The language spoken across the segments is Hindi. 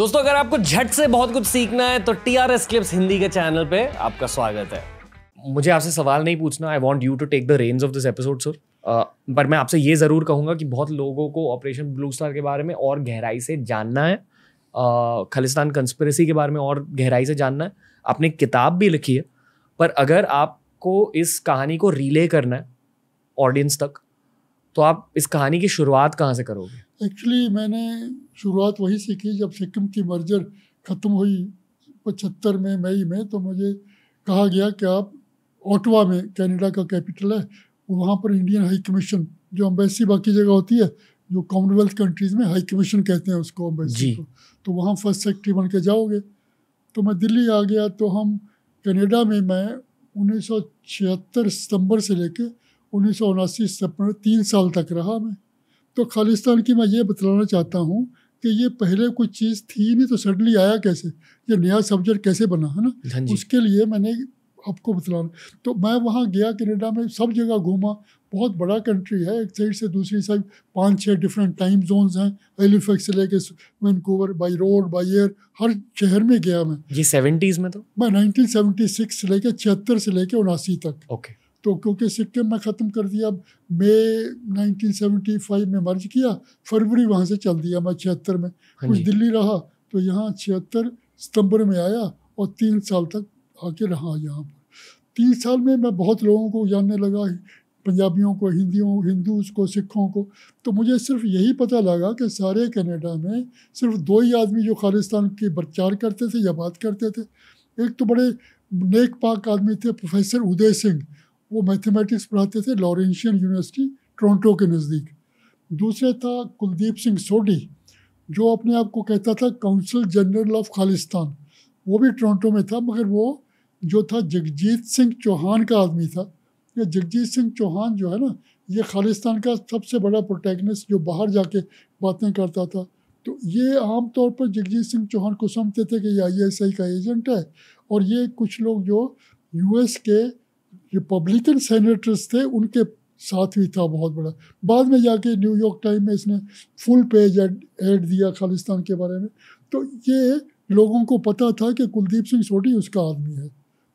दोस्तों अगर आपको झट से बहुत कुछ सीखना है तो T R S clips Hindi के चैनल पे आपका स्वागत है मुझे आपसे सवाल नहीं पूछना I want you to take the range of this episode sir पर मैं आपसे ये ज़रूर कहूँगा कि बहुत लोगों को ऑपरेशन ब्लू स्टार के बारे में और गहराई से जानना है uh, खालिस्तान कंस्परेसी के बारे में और गहराई से जानना है आपने किताब भी लिखी है पर अगर आपको इस कहानी को रिले करना है ऑडियंस तक तो आप इस कहानी की शुरुआत कहाँ से करोगे एक्चुअली मैंने शुरुआत वही सीखी जब सिक्किम की मर्जर ख़त्म हुई पचहत्तर में मई में तो मुझे कहा गया कि आप ओटवा में कनाडा का कैपिटल है वहाँ पर इंडियन हाई कमीशन जो अम्बेसी बाकी जगह होती है जो कॉमनवेल्थ कंट्रीज़ में हाई कमीशन कहते हैं उसको अम्बेसी को तो वहाँ फर्स्ट सेक्रेटरी बन के जाओगे तो मैं दिल्ली आ गया तो हम कनाडा में मैं 1976 सितंबर से लेके उन्नीस से तीन साल तक रहा मैं तो खालिस्तान की मैं ये बतलाना चाहता हूँ कि ये पहले कोई चीज़ थी नहीं तो सडनली आया कैसे ये नया सब्जेक्ट कैसे बना है ना हाँ उसके लिए मैंने आपको बतलाना तो मैं वहाँ गया कनाडा में सब जगह घूमा बहुत बड़ा कंट्री है एक साइड से दूसरी साइड पाँच छः डिफरेंट टाइम जोन्स हैं एलिफेक्स से लेके Vancouver by road by air हर शहर में गया मैं ये सेवेंटीज़ में तो मैं नाइनटीन सेवेंटी सिक्स से लेके छिहत्तर से लेके उनासी तक ओके तो क्योंकि सिक्किम में ख़त्म कर दिया मई 1975 में मर्ज किया फरवरी वहाँ से चल दिया मैं छिहत्तर में हाँ कुछ दिल्ली रहा तो यहाँ छिहत्तर सितंबर में आया और तीन साल तक आके रहा यहाँ पर तीन साल में मैं बहुत लोगों को जानने लगा पंजाबियों को हिंदियों हिंदूज को सिखों को तो मुझे सिर्फ यही पता लगा कि सारे कनाडा में सिर्फ दो ही आदमी जो खालिस्तान की प्रचार करते थे या बात करते थे एक तो बड़े नेक पाक आदमी थे प्रोफेसर उदय सिंह वो मैथमेटिक्स पढ़ाते थे लॉरेंशियन यूनिवर्सिटी टोरंटो के नज़दीक दूसरे था कुलदीप सिंह सोडी जो अपने आप को कहता था काउंसिल जनरल ऑफ खालिस्तान वो भी टोरंटो में था मगर वो जो था जगजीत सिंह चौहान का आदमी था ये जगजीत सिंह चौहान जो है ना ये खालिस्तान का सबसे बड़ा प्रोटैगनिस्ट जो बाहर जाके बातें करता था तो ये आम तौर पर जगजीत सिंह चौहान को समझते थे कि ये आई का एजेंट है और ये कुछ लोग जो यूएस के रिपब्लिकन सेनेटर्स थे उनके साथ भी था बहुत बड़ा बाद में जाके न्यूयॉर्क टाइम में इसने फुल पेज एड एड दिया खालिस्तान के बारे में तो ये लोगों को पता था कि कुलदीप सिंह सोटी उसका आदमी है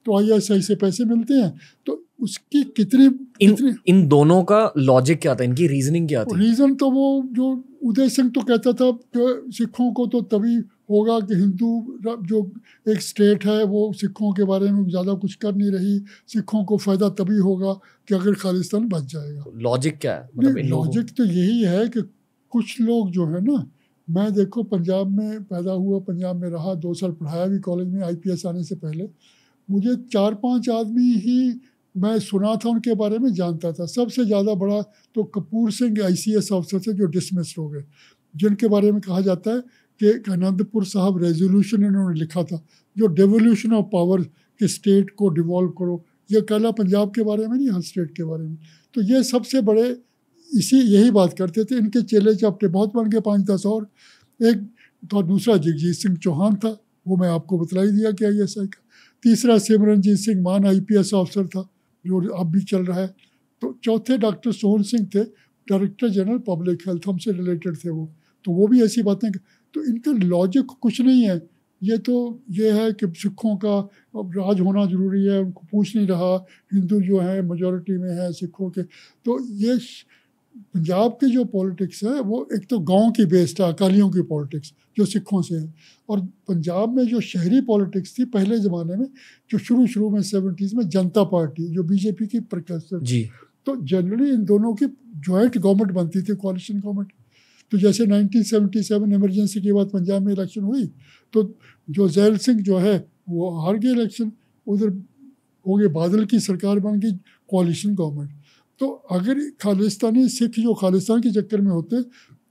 तो आई से पैसे मिलते हैं तो उसकी कितनी इन, कितनी इन दोनों का लॉजिक क्या था इनकी रीजनिंग क्या थी रीज़न तो वो जो उदय सिंह तो कहता था कि सिखों को तो तभी होगा कि हिंदू जो एक स्टेट है वो सिखों के बारे में ज़्यादा कुछ कर नहीं रही सिखों को फ़ायदा तभी होगा कि अगर खालिस्तान बच जाएगा लॉजिक क्या है मतलब लॉजिक तो यही है कि कुछ लोग जो है ना मैं देखो पंजाब में पैदा हुआ पंजाब में रहा दो साल पढ़ाया भी कॉलेज में आई आने से पहले मुझे चार पांच आदमी ही मैं सुना था उनके बारे में जानता था सबसे ज़्यादा बड़ा तो कपूर सिंह आई एस अफसर थे जो डिसमिस हो गए जिनके बारे में कहा जाता है के आनंदपुर साहब रेजोल्यूशन इन्होंने लिखा था जो डेवोल्यूशन ऑफ पावर के स्टेट को डिवॉल्व करो ये कहला पंजाब के बारे में नहीं हर स्टेट के बारे में तो ये सबसे बड़े इसी यही बात करते थे इनके चेले चपटे बहुत बन गए पाँच दस और एक तो दूसरा जगजीत सिंह चौहान था वो मैं आपको बतलाई दिया कि आई एस आई का तीसरा सिमरनजीत सिंह मान आईपीएस ऑफिसर था जो अब भी चल रहा है तो चौथे डॉक्टर सोहन सिंह थे डायरेक्टर जनरल पब्लिक हेल्थ हमसे रिलेटेड थे वो तो वो भी ऐसी बातें तो इनका लॉजिक कुछ नहीं है ये तो ये है कि सिखों का अब राज होना ज़रूरी है उनको पूछ नहीं रहा हिंदू जो है मेजोरिटी में है सिखों के तो ये पंजाब की जो पॉलिटिक्स है वो एक तो गांव की बेस्ड है अकालियों की पॉलिटिक्स जो सिखों से है और पंजाब में जो शहरी पॉलिटिक्स थी पहले ज़माने में जो शुरू शुरू में सेवेंटीज़ में जनता पार्टी जो बीजेपी की प्रकाशन जी तो जनरली इन दोनों की जॉइंट गवर्नमेंट बनती थी कॉलिशन गवर्नमेंट तो जैसे 1977 इमरजेंसी के बाद पंजाब में इलेक्शन हुई तो जो जैल सिंह जो है वो हार गए इलेक्शन उधर हो गए बादल की सरकार बन गई कोलिशन गवर्नमेंट तो अगर खालिस्तानी सिख जो खालिस्तान के चक्कर में होते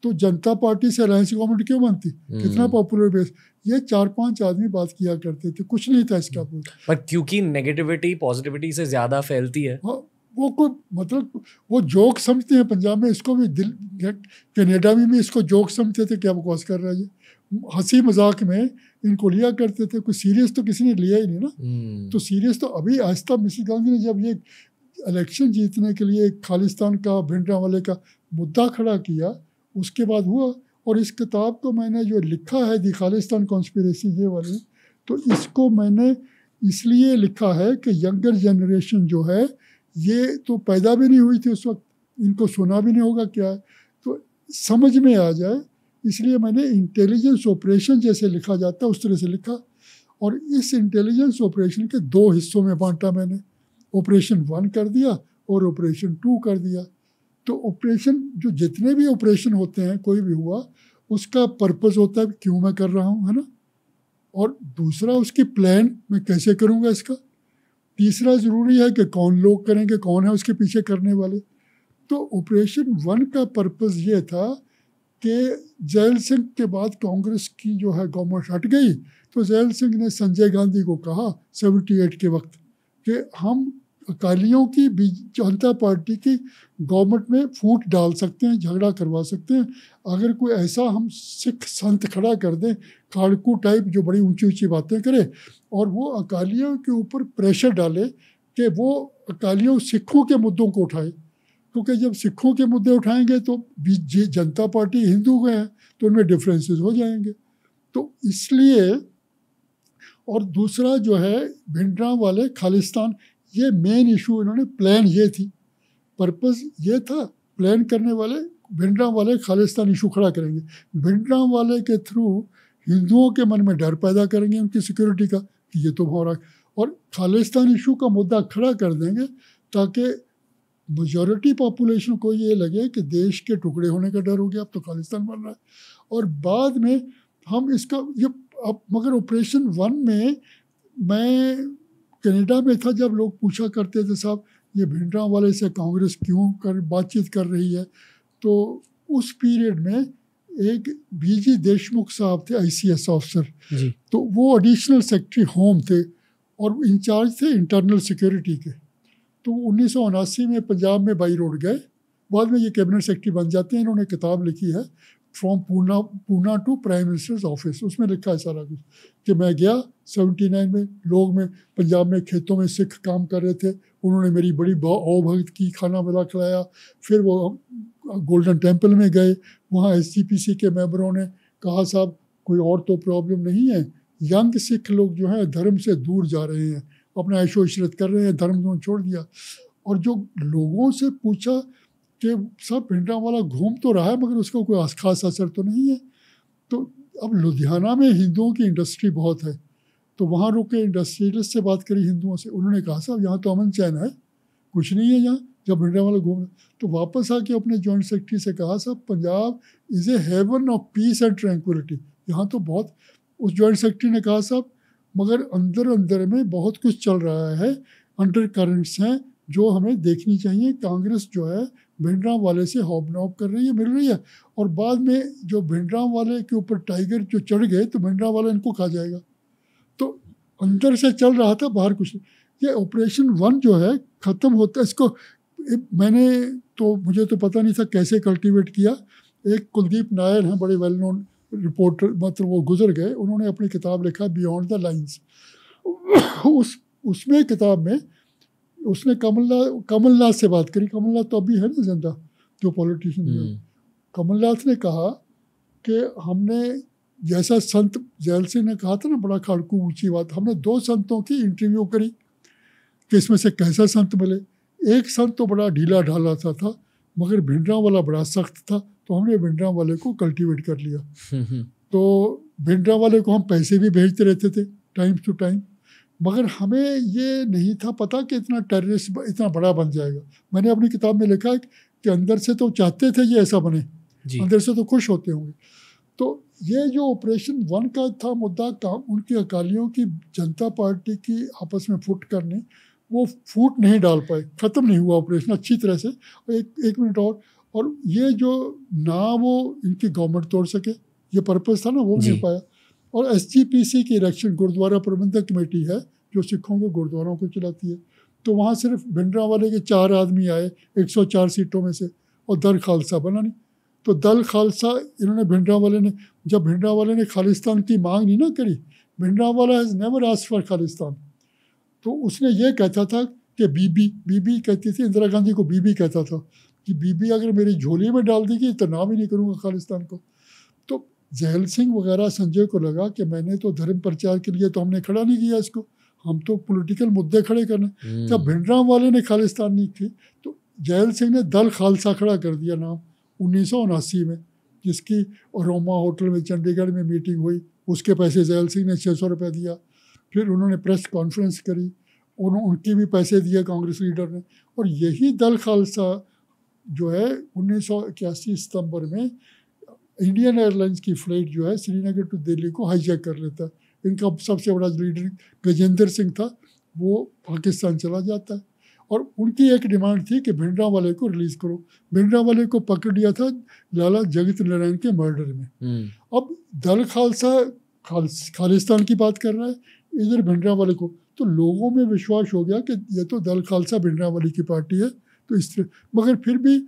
तो जनता पार्टी से अलायंस गवर्नमेंट क्यों बनती हम्म। कितना पॉपुलर बेस ये चार पांच आदमी बात किया करते थे कुछ नहीं था इसका पर क्योंकि नेगेटिविटी पॉजिटिविटी से ज्यादा फैलती है हाँ वो कोई मतलब वो जोक समझते हैं पंजाब में इसको भी दिल कनेडा में भी इसको जोक समझते थे क्या बकवास कर रहा है ये हंसी मजाक में इनको लिया करते थे कोई सीरियस तो किसी ने लिया ही नहीं ना हम्म। तो सीरियस तो अभी आहिस्ता मिसिस गांधी ने जब ये इलेक्शन जीतने के लिए खालिस्तान का भिंडरा वाले का मुद्दा खड़ा किया उसके बाद हुआ और इस किताब को मैंने जो लिखा है दी खालिस्तान कॉन्स्परेसी ये वाली तो इसको मैंने इसलिए लिखा है कि यंगर जनरेशन जो है ये तो पैदा भी नहीं हुई थी उस वक्त इनको सुना भी नहीं होगा क्या है तो समझ में आ जाए इसलिए मैंने इंटेलिजेंस ऑपरेशन जैसे लिखा जाता है उस तरह से लिखा और इस इंटेलिजेंस ऑपरेशन के दो हिस्सों में बांटा मैंने ऑपरेशन वन कर दिया और ऑपरेशन टू कर दिया तो ऑपरेशन जो जितने भी ऑपरेशन होते हैं कोई भी हुआ उसका पर्पज़ होता है क्यों मैं कर रहा हूँ है ना और दूसरा उसकी प्लान मैं कैसे करूँगा इसका तीसरा ज़रूरी है कि कौन लोग करेंगे कौन है उसके पीछे करने वाले तो ऑपरेशन वन का पर्पज़ ये था कि जैल सिंह के बाद कांग्रेस की जो है गवर्नमेंट हट गई तो जैल सिंह ने संजय गांधी को कहा सेवेंटी एट के वक्त कि हम अकालियों की जनता पार्टी की गवर्नमेंट में फूट डाल सकते हैं झगड़ा करवा सकते हैं अगर कोई ऐसा हम सिख संत खड़ा कर दें खाड़कू टाइप जो बड़ी ऊंची ऊंची बातें करे और वो अकालियों के ऊपर प्रेशर डाले कि वो अकालियों सिखों के मुद्दों को उठाए क्योंकि जब सिखों के मुद्दे उठाएंगे तो जनता पार्टी हिंदू गए हैं तो उनमें डिफरेंसेस हो जाएंगे तो इसलिए और दूसरा जो है भिंडरा वाले खालिस्तान ये मेन इशू इन्होंने प्लान ये थी पर्पस ये था प्लान करने वाले भिंडरा वाले खालिस्तान इशू खड़ा करेंगे भिंडरा वाले के थ्रू हिंदुओं के मन में डर पैदा करेंगे उनकी सिक्योरिटी का कि ये तो हो रहा है और खालिस्तान इशू का मुद्दा खड़ा कर देंगे ताकि मजॉरिटी पॉपुलेशन को ये लगे कि देश के टुकड़े होने का डर हो गया अब तो खालिस्तान बन रहा है और बाद में हम इसका ये अब मगर ऑपरेशन वन में मैं कनाडा में था जब लोग पूछा करते थे साहब ये भिंडरा वाले से कांग्रेस क्यों कर बातचीत कर रही है तो उस पीरियड में एक बीजी देशमुख साहब थे आईसीएस ऑफिसर तो वो एडिशनल सेक्रेटरी होम थे और इंचार्ज थे इंटरनल सिक्योरिटी के तो उन्नीस में पंजाब में बाई रोड गए बाद में ये कैबिनेट सेक्रेटरी बन जाते हैं इन्होंने किताब लिखी है from Poona Poona to prime minister's office उसमें लिखा है सारा कुछ कि मैं गया सेवेंटी नाइन में लोग में पंजाब में खेतों में सिख काम कर रहे थे उन्होंने मेरी बड़ी अवभगत की खाना बना खिलाया फिर वो गोल्डन टेम्पल में गए वहाँ एस सी सी पी के मेम्बरों ने कहा साहब कोई और तो प्रॉब्लम नहीं है यंग सिख लोग जो हैं धर्म से दूर जा रहे हैं अपना ऐशो इशरत कर रहे हैं धर्म को छोड़ दिया और जो लोगों से पूछा कि सब भिंडरा वाला घूम तो रहा है मगर उसका कोई खास असर तो नहीं है तो अब लुधियाना में हिंदुओं की इंडस्ट्री बहुत है तो वहाँ रुक के इंडस्ट्रियलिस्ट से बात करी हिंदुओं से उन्होंने कहा साहब यहाँ तो अमन चैन है कुछ नहीं है यहाँ जब भिंडा वाला घूम रहा तो वापस आके अपने जॉइंट सेक्रेटरी से कहा साहब Punjab is a heaven of peace and tranquillity यहाँ तो बहुत उस जॉइंट सेक्रेटरी ने कहा साहब मगर अंदर अंदर में बहुत कुछ चल रहा है अंडर करंट्स हैं जो हमें देखनी चाहिए कांग्रेस जो है भिंडराम वाले से हॉबनॉब कर रही है मिल रही है और बाद में जो भिंडराम वाले के ऊपर टाइगर जो चढ़ गए तो भिंडराम वाला इनको खा जाएगा तो अंदर से चल रहा था बाहर कुछ ये ऑपरेशन वन जो है ख़त्म होता इसको मैंने तो मुझे तो पता नहीं था कैसे कल्टीवेट किया एक कुलदीप नायर हैं बड़े वेल नोन रिपोर्टर मतलब वो गुजर गए उन्होंने अपनी किताब लिखा बियॉन्ड द लाइन्स उस उसमें किताब में उसने कमलनाथ कमलनाथ से बात करी कमलनाथ तो अभी है ना जिंदा जो पॉलिटिशियन हम्म। कमलनाथ ने कहा कि हमने जैसा संत जैल सिंह ने कहा था ना बड़ा खड़कू ऊंची बात हमने दो संतों की इंटरव्यू करी कि इसमें से कैसा संत मिले एक संत तो बड़ा ढीला ढाला सा था मगर भिंडरा वाला बड़ा सख्त था तो हमने भिंडरा वाले को कल्टीवेट कर लिया हम्म, हम्म। तो भिंडरा वाले को हम पैसे भी भेजते रहते थे टाइम टू टाइम मगर हमें ये नहीं था पता कि इतना टेररिस्ट इतना बड़ा बन जाएगा मैंने अपनी किताब में लिखा है कि अंदर से तो चाहते थे ये ऐसा बने अंदर से तो खुश होते होंगे तो ये जो ऑपरेशन वन का था मुद्दा का उनकी अकालियों की जनता पार्टी की आपस में फुट करने वो फूट नहीं डाल पाए ख़त्म नहीं हुआ ऑपरेशन अच्छी तरह से एक एक मिनट और और ये जो ना वो इनकी गवर्नमेंट तोड़ सके ये पर्पज़ था ना वो नहीं पाया और एस जी पी सी की इलेक्शन गुरुद्वारा प्रबंधक कमेटी है जो सिखों के गुरुद्वारों को चलाती है तो वहाँ सिर्फ भिंडरा वाले के चार आदमी आए 104 सीटों में से और दल खालसा बना नहीं तो दल खालसा इन्होंने भिंडरा वाले ने जब भिंडरा वाले ने खालिस्तान की मांग नहीं ना करी भिंडरा वाला हैज़ नेवर आज फॉर खालिस्तान तो उसने ये कहता था कि बीबी बीबी कहती थी इंदिरा गांधी को बीबी कहता था कि बीबी अगर मेरी झोली में डाल दी गई तो नाम ही नहीं करूँगा खालिस्तान को जहल सिंह वगैरह संजय को लगा कि मैंने तो धर्म प्रचार के लिए तो हमने खड़ा नहीं किया इसको हम तो पॉलिटिकल मुद्दे खड़े करने हम्म। जब भिंडराम वाले ने खालिस्तान नहीं थी तो जहल सिंह ने दल खालसा खड़ा कर दिया नाम उन्नीस में जिसकी रोमा होटल में चंडीगढ़ में मीटिंग हुई उसके पैसे जहल सिंह ने छः सौ रुपये दिया फिर उन्होंने प्रेस कॉन्फ्रेंस करी उन उनके भी पैसे दिए कांग्रेस लीडर ने और यही दल खालसा जो है उन्नीस सितंबर में इंडियन एयरलाइंस की फ्लाइट जो है श्रीनगर टू दिल्ली को हाईजैक कर लेता है इनका सबसे बड़ा लीडर गजेंद्र सिंह था वो पाकिस्तान चला जाता है और उनकी एक डिमांड थी कि भिंडरा वाले को रिलीज़ करो भिंडरा वाले को पकड़ लिया था लाला जगत नारायण के मर्डर में हम्म। अब दल खालसा खाल खालिस्तान की बात कर रहा है इधर भिंडरा वाले को तो लोगों में विश्वास हो गया कि यह तो दल खालसा भिंडरा वाले की पार्टी है तो इस तरह मगर फिर भी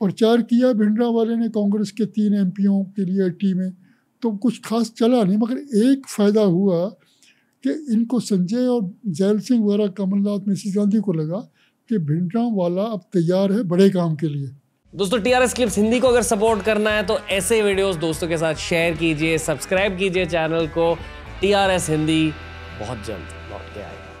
प्रचार किया भिंडरा वाले ने कांग्रेस के तीन एम के लिए टी में तो कुछ खास चला नहीं मगर एक फ़ायदा हुआ कि इनको संजय और जैल सिंह वगैरह कमलनाथ मिसिस गांधी को लगा कि भिंडरा वाला अब तैयार है बड़े काम के लिए दोस्तों T R S clips Hindi को अगर सपोर्ट करना है तो ऐसे वीडियोस दोस्तों के साथ शेयर कीजिए सब्सक्राइब कीजिए चैनल को टी आर एस हिंदी बहुत जल्द लौट के आएगा